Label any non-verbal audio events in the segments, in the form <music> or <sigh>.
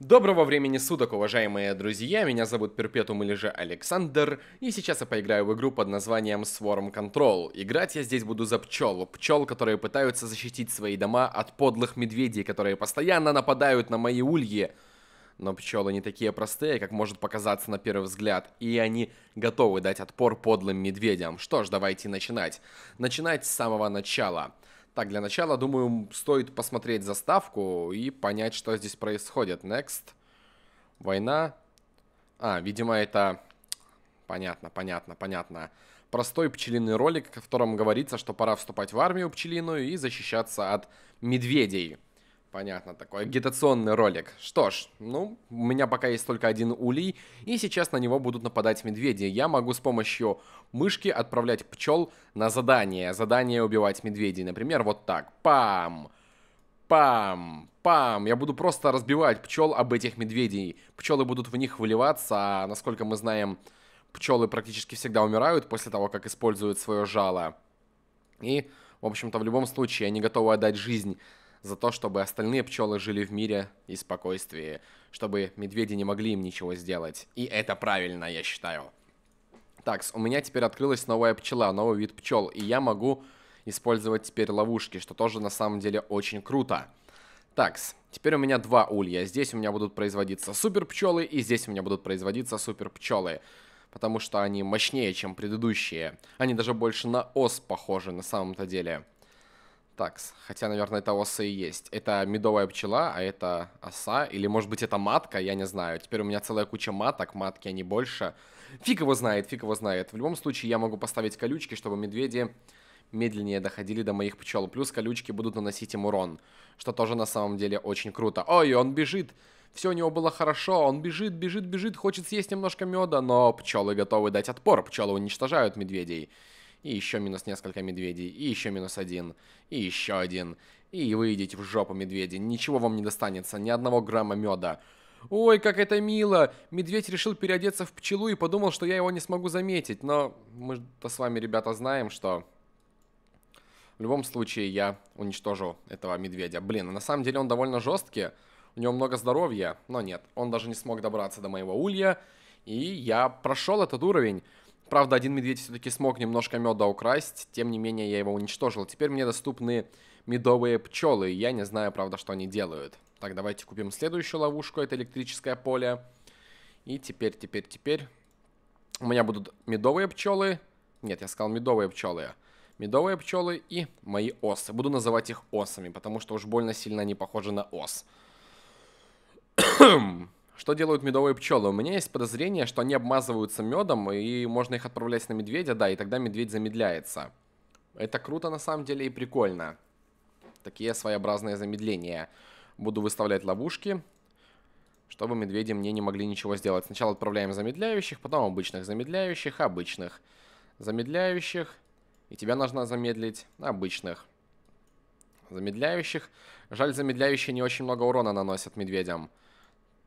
Доброго времени суток, уважаемые друзья, меня зовут Перпетум или же Александр, и сейчас я поиграю в игру под названием Swarm Control. Играть я здесь буду за пчел, пчел, которые пытаются защитить свои дома от подлых медведей, которые постоянно нападают на мои ульи. Но пчелы не такие простые, как может показаться на первый взгляд, и они готовы дать отпор подлым медведям. Что ж, давайте начинать. Начинать с самого начала. Так, для начала, думаю, стоит посмотреть заставку и понять, что здесь происходит. Next. Война. А, видимо, это... Понятно, понятно, понятно. Простой пчелиный ролик, в котором говорится, что пора вступать в армию пчелиную и защищаться от медведей. Понятно, такой агитационный ролик. Что ж, ну, у меня пока есть только один улей, и сейчас на него будут нападать медведи. Я могу с помощью мышки отправлять пчел на задание. Задание убивать медведей, например, вот так. Пам! Пам! Пам! Я буду просто разбивать пчел об этих медведей. Пчелы будут в них выливаться, а насколько мы знаем, пчелы практически всегда умирают после того, как используют свое жало. И в общем-то, в любом случае, они готовы отдать жизнь за то, чтобы остальные пчелы жили в мире и спокойствии, чтобы медведи не могли им ничего сделать. И это правильно, я считаю. Такс, у меня теперь открылась новая пчела, новый вид пчел, и я могу использовать теперь ловушки, что тоже на самом деле очень круто. Такс, теперь у меня два улья. Здесь у меня будут производиться супер пчелы, и здесь у меня будут производиться супер пчелы. Потому что они мощнее, чем предыдущие. Они даже больше на ос похожи на самом-то деле такс. Хотя, наверное, это осы и есть. Это медовая пчела, а это оса. Или, может быть, это матка, я не знаю. Теперь у меня целая куча маток, матки, они больше. Фиг его знает, фиг его знает. В любом случае, я могу поставить колючки, чтобы медведи медленнее доходили до моих пчел. Плюс колючки будут наносить им урон, что тоже на самом деле очень круто. Ой, он бежит! Все у него было хорошо, он бежит, бежит, бежит, хочет съесть немножко меда, но пчелы готовы дать отпор, пчелы уничтожают медведей и еще минус несколько медведей, и еще минус один, и еще один. И вы идите в жопу, медведи, ничего вам не достанется, ни одного грамма меда. Ой, как это мило! Медведь решил переодеться в пчелу и подумал, что я его не смогу заметить, но мы-то с вами, ребята, знаем, что... В любом случае, я уничтожу этого медведя. Блин, на самом деле он довольно жесткий, у него много здоровья, но нет, он даже не смог добраться до моего улья, и я прошел этот уровень. Правда, один медведь все-таки смог немножко меда украсть, тем не менее я его уничтожил. Теперь мне доступны медовые пчелы, я не знаю, правда, что они делают. Так, давайте купим следующую ловушку, это электрическое поле. И теперь, теперь, теперь у меня будут медовые пчелы. Нет, я сказал медовые пчелы. Медовые пчелы и мои осы. Буду называть их осами, потому что уж больно сильно они похожи на ос. <clears throat> Что делают медовые пчелы? У меня есть подозрение, что они обмазываются медом, и можно их отправлять на медведя, да, и тогда медведь замедляется. Это круто на самом деле и прикольно. Такие своеобразные замедления. Буду выставлять ловушки, чтобы медведи мне не могли ничего сделать. Сначала отправляем замедляющих, потом обычных замедляющих, обычных замедляющих. И тебя нужно замедлить обычных замедляющих. Жаль, замедляющие не очень много урона наносят медведям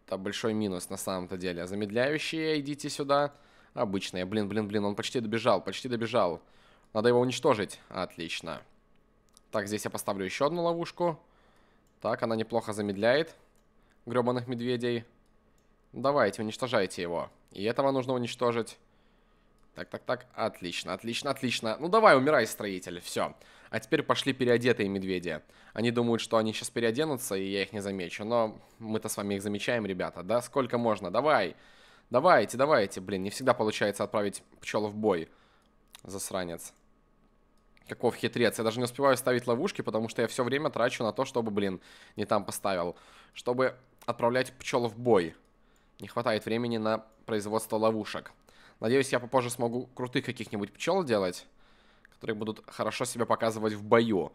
это большой минус на самом-то деле. Замедляющие, идите сюда. Обычные. Блин, блин, блин, он почти добежал, почти добежал. Надо его уничтожить. Отлично. Так, здесь я поставлю еще одну ловушку. Так, она неплохо замедляет гребаных медведей. Давайте, уничтожайте его. И этого нужно уничтожить. Так, так, так, отлично, отлично, отлично. Ну давай, умирай, строитель, все. А теперь пошли переодетые медведи. Они думают, что они сейчас переоденутся, и я их не замечу. Но мы-то с вами их замечаем, ребята. Да сколько можно? Давай! Давайте, давайте. Блин, не всегда получается отправить пчел в бой. Засранец. Каков хитрец. Я даже не успеваю ставить ловушки, потому что я все время трачу на то, чтобы, блин, не там поставил. Чтобы отправлять пчел в бой. Не хватает времени на производство ловушек. Надеюсь, я попозже смогу крутых каких-нибудь пчел делать которые будут хорошо себя показывать в бою.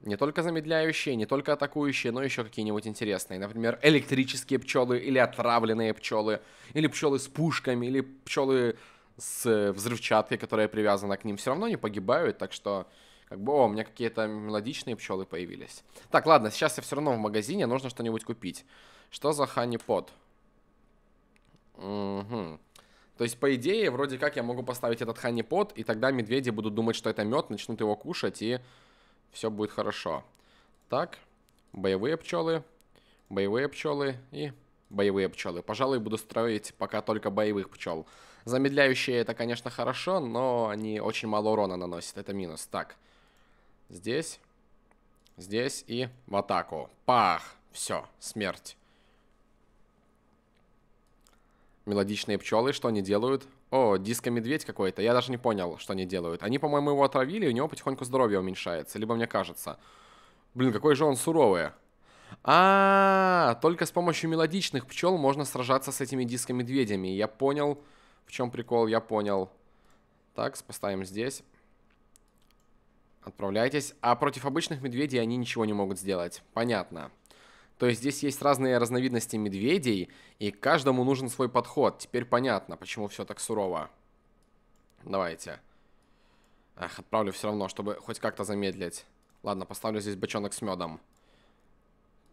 Не только замедляющие, не только атакующие, но еще какие-нибудь интересные. Например, электрические пчелы или отравленные пчелы, или пчелы с пушками, или пчелы с э, взрывчаткой, которая привязана к ним. Все равно не погибают, так что... Как бы, о, у меня какие-то мелодичные пчелы появились. Так, ладно, сейчас я все равно в магазине, нужно что-нибудь купить. Что за ханипот? Угу. То есть, по идее, вроде как я могу поставить этот ханипот, и тогда медведи будут думать, что это мед, начнут его кушать, и все будет хорошо. Так, боевые пчелы, боевые пчелы и боевые пчелы. Пожалуй, буду строить пока только боевых пчел. Замедляющие это, конечно, хорошо, но они очень мало урона наносят, это минус. Так, здесь, здесь и в атаку. Пах, все, смерть мелодичные пчелы, что они делают? О, диско-медведь какой-то, я даже не понял, что они делают. Они, по-моему, его отравили, и у него потихоньку здоровье уменьшается, либо мне кажется. Блин, какой же он суровый. А, -а, а, только с помощью мелодичных пчел можно сражаться с этими диско медведями. Я понял, в чем прикол, я понял. Так, поставим здесь. Отправляйтесь. А против обычных медведей они ничего не могут сделать. Понятно. То есть здесь есть разные разновидности медведей, и каждому нужен свой подход. Теперь понятно, почему все так сурово. Давайте. Эх, отправлю все равно, чтобы хоть как-то замедлить. Ладно, поставлю здесь бочонок с медом.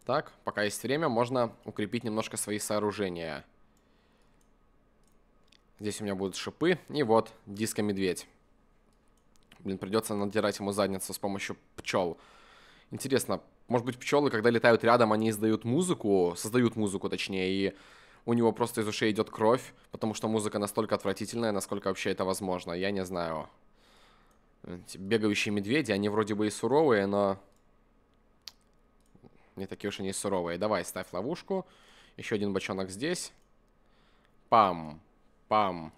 Так, пока есть время, можно укрепить немножко свои сооружения. Здесь у меня будут шипы, и вот диско-медведь. Блин, придется надирать ему задницу с помощью пчел. Интересно, может быть, пчелы, когда летают рядом, они издают музыку, создают музыку, точнее, и у него просто из ушей идет кровь, потому что музыка настолько отвратительная, насколько вообще это возможно. Я не знаю. Бегающие медведи, они вроде бы и суровые, но... Не такие уж они и суровые. Давай, ставь ловушку. Еще один бочонок здесь. Пам. Пам.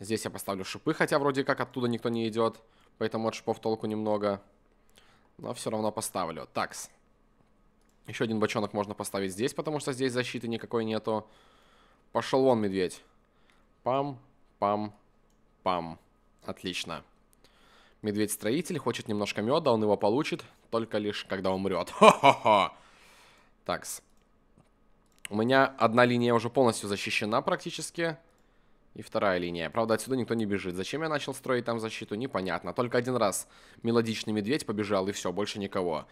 Здесь я поставлю шипы, хотя вроде как оттуда никто не идет. Поэтому от шипов толку немного. Но все равно поставлю. Такс. Еще один бочонок можно поставить здесь, потому что здесь защиты никакой нету. Пошел вон, медведь. Пам, пам, пам. Отлично. Медведь-строитель хочет немножко меда, он его получит, только лишь когда умрет. <laughs> Хо-хо-хо. Такс. У меня одна линия уже полностью защищена практически. И вторая линия. Правда, отсюда никто не бежит. Зачем я начал строить там защиту, непонятно. Только один раз мелодичный медведь побежал, и все, больше никого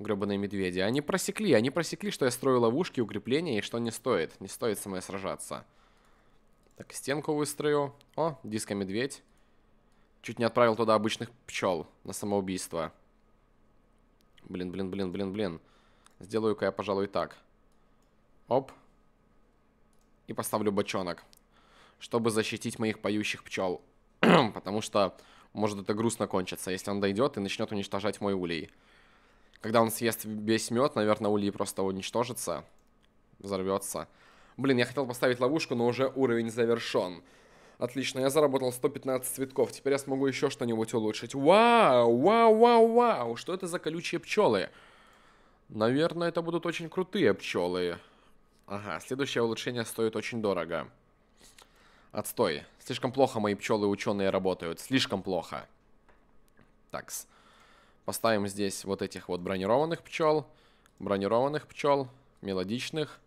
гребаные медведи. Они просекли, они просекли, что я строю ловушки, укрепления и что не стоит. Не стоит со мной сражаться. Так, стенку выстрою. О, диско-медведь. Чуть не отправил туда обычных пчел на самоубийство. Блин, блин, блин, блин, блин. Сделаю-ка я, пожалуй, так. Оп. И поставлю бочонок. Чтобы защитить моих поющих пчел. <clears throat> Потому что, может, это грустно кончится, если он дойдет и начнет уничтожать мой улей. Когда он съест весь мед, наверное, Ули просто уничтожится. Взорвется. Блин, я хотел поставить ловушку, но уже уровень завершен. Отлично, я заработал 115 цветков. Теперь я смогу еще что-нибудь улучшить. Вау, вау, вау, вау. Что это за колючие пчелы? Наверное, это будут очень крутые пчелы. Ага, следующее улучшение стоит очень дорого. Отстой. Слишком плохо мои пчелы-ученые работают. Слишком плохо. Такс. Поставим здесь вот этих вот бронированных пчел. Бронированных пчел, мелодичных,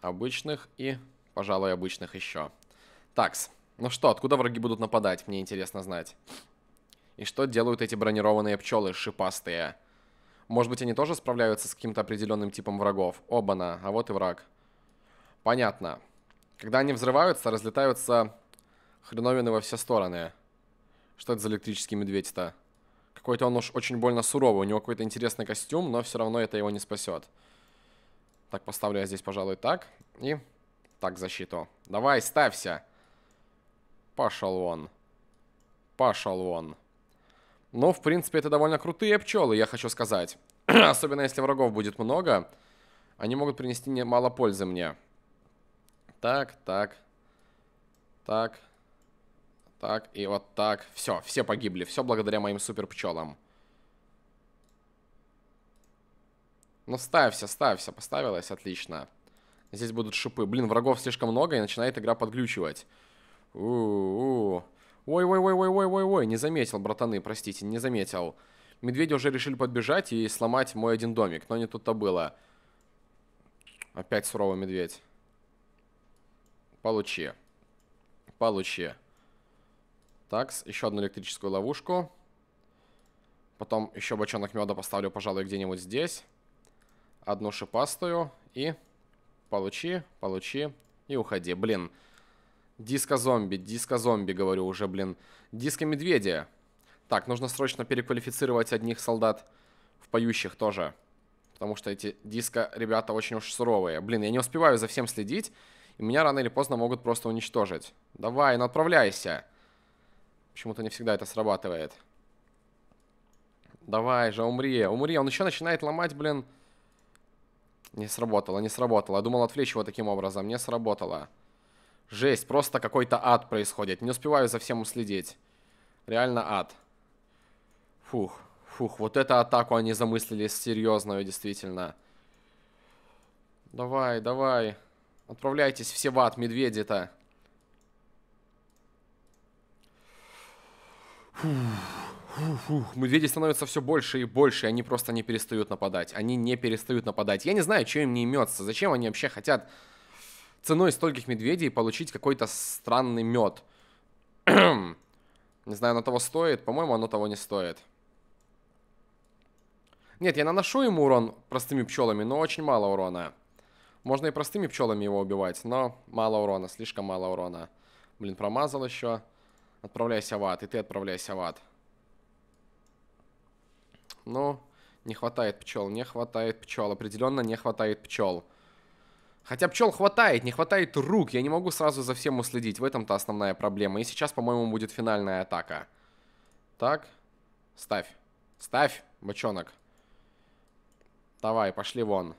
обычных и, пожалуй, обычных еще. Такс. Ну что, откуда враги будут нападать, мне интересно знать. И что делают эти бронированные пчелы шипастые? Может быть, они тоже справляются с каким-то определенным типом врагов? Оба-на, а вот и враг. Понятно. Когда они взрываются, разлетаются хреновины во все стороны. Что это за электрический медведь-то? Какой-то он уж очень больно суровый. У него какой-то интересный костюм, но все равно это его не спасет. Так, поставлю я здесь, пожалуй, так. И так, защиту. Давай, ставься. Пошел он. Пошел он. Но, ну, в принципе, это довольно крутые пчелы, я хочу сказать. <clears throat> Особенно, если врагов будет много. Они могут принести немало пользы мне. Так, так. Так так и вот так. Все, все погибли. Все благодаря моим супер пчелам. Ну, ставься, ставься. Поставилась, отлично. Здесь будут шипы. Блин, врагов слишком много, и начинает игра подглючивать. ой ой ой ой ой ой ой Не заметил, братаны, простите, не заметил. Медведи уже решили подбежать и сломать мой один домик, но не тут-то было. Опять суровый медведь. Получи. Получи. Так, еще одну электрическую ловушку. Потом еще бочонок меда поставлю, пожалуй, где-нибудь здесь. Одну шипастую. И получи, получи и уходи. Блин. Диско-зомби, диско-зомби, говорю уже, блин. Диско-медведя. Так, нужно срочно переквалифицировать одних солдат в поющих тоже. Потому что эти диско, ребята, очень уж суровые. Блин, я не успеваю за всем следить. И меня рано или поздно могут просто уничтожить. Давай, ну отправляйся. Почему-то не всегда это срабатывает. Давай же, умри. Умри. Он еще начинает ломать, блин. Не сработало, не сработало. Я думал отвлечь его таким образом. Не сработало. Жесть, просто какой-то ад происходит. Не успеваю за всем уследить. Реально ад. Фух, фух, вот эту атаку они замыслили серьезную, действительно. Давай, давай. Отправляйтесь все в ад, медведи-то. Фух, фух. Медведей все больше и больше, и они просто не перестают нападать. Они не перестают нападать. Я не знаю, что им не имется. Зачем они вообще хотят ценой стольких медведей получить какой-то странный мед? <clears throat> не знаю, оно того стоит. По-моему, оно того не стоит. Нет, я наношу ему урон простыми пчелами, но очень мало урона. Можно и простыми пчелами его убивать, но мало урона, слишком мало урона. Блин, промазал еще. Отправляйся в ад, и ты отправляйся в ад. Ну, не хватает пчел, не хватает пчел. Определенно не хватает пчел. Хотя пчел хватает, не хватает рук. Я не могу сразу за всем уследить. В этом-то основная проблема. И сейчас, по-моему, будет финальная атака. Так. Ставь. Ставь, бочонок. Давай, пошли вон.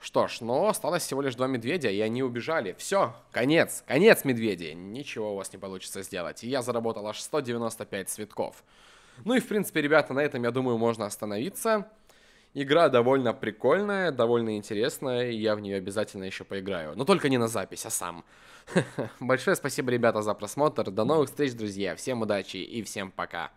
Что ж, но осталось всего лишь два медведя, и они убежали. Все, конец, конец медведей. Ничего у вас не получится сделать. И я заработал аж 195 цветков. Ну и в принципе, ребята, на этом, я думаю, можно остановиться. Игра довольно прикольная, довольно интересная, и я в нее обязательно еще поиграю. Но только не на запись, а сам. <laughs> Большое спасибо, ребята, за просмотр. До новых встреч, друзья. Всем удачи и всем пока.